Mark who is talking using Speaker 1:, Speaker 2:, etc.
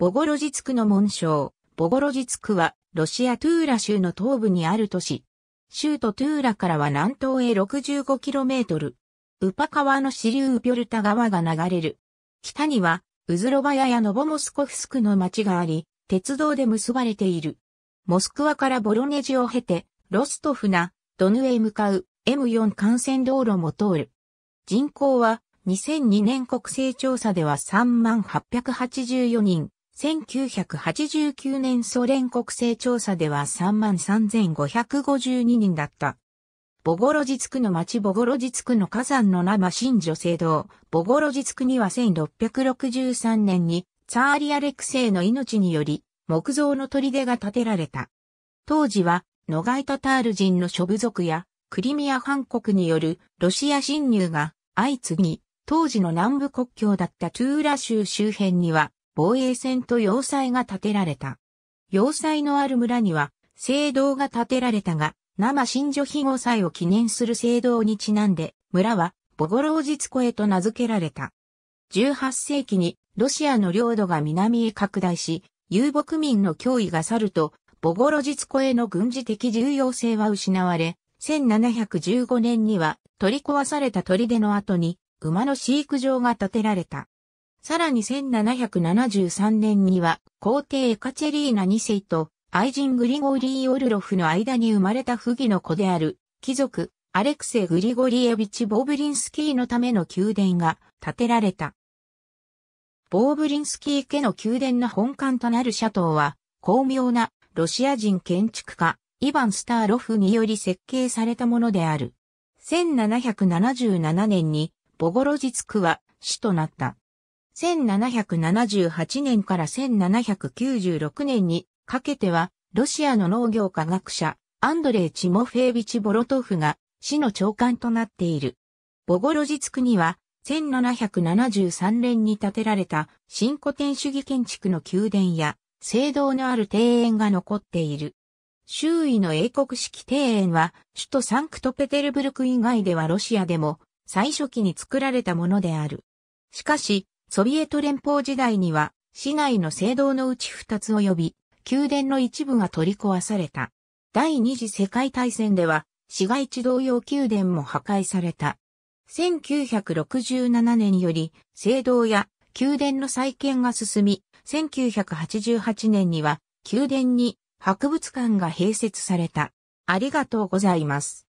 Speaker 1: ボゴロジツクの紋章。ボゴロジツクは、ロシアトゥーラ州の東部にある都市。州都トゥーラからは南東へ 65km。ウパ川の支流ウピョルタ川が流れる。北には、ウズロバヤやノボモスコフスクの町があり、鉄道で結ばれている。モスクワからボロネジを経て、ロストフナ、ドヌへ向かう M4 幹線道路も通る。人口は2002年国勢調査では3884人。1989年ソ連国勢調査では33,552人だった。ボゴロジツクの町ボゴロジツクの火山の生新女性堂、ボゴロジツクには1663年にツァーリアレクセイの命により木造の砦が建てられた。当時はノガイタタール人の諸部族やクリミア藩国によるロシア侵入が相次ぎ、当時の南部国境だったトゥーラ州周辺には防衛線と要塞が建てられた。要塞のある村には、聖堂が建てられたが、生新女妃5祭を記念する聖堂にちなんで、村は、ボゴロージツコへと名付けられた。18世紀に、ロシアの領土が南へ拡大し、遊牧民の脅威が去ると、ボゴロジツコへの軍事的重要性は失われ、1715年には取り壊された砦の後に馬の飼育場が建てられた。さらに1773年には皇帝エカチェリーナ2世と愛人グリゴリー・オルロフの間に生まれた不義の子である貴族アレクセグリゴリエビチ・ボーブリンスキーのための宮殿が建てられた。ボーブリンスキー家の宮殿の本館となるシャトーは巧妙なロシア人建築家イヴァン・スターロフにより設計されたものである。1777年にボゴロジツクは死となった。1778年から1796年にかけては、ロシアの農業科学者、アンドレイ・チモフェービチ・ボロトフが、市の長官となっている。ボゴロジツクには、1773年に建てられた新古典主義建築の宮殿や、聖堂のある庭園が残っている。周囲の英国式庭園は、首都サンクトペテルブルク以外ではロシアでも、最初期に作られたものである。しかし、ソビエト連邦時代には、市内の聖堂のうち二つ及び、宮殿の一部が取り壊された。第二次世界大戦では、市街地同様宮殿も破壊された。1967年より、聖堂や宮殿の再建が進み、1988年には、宮殿に博物館が併設された。ありがとうございます。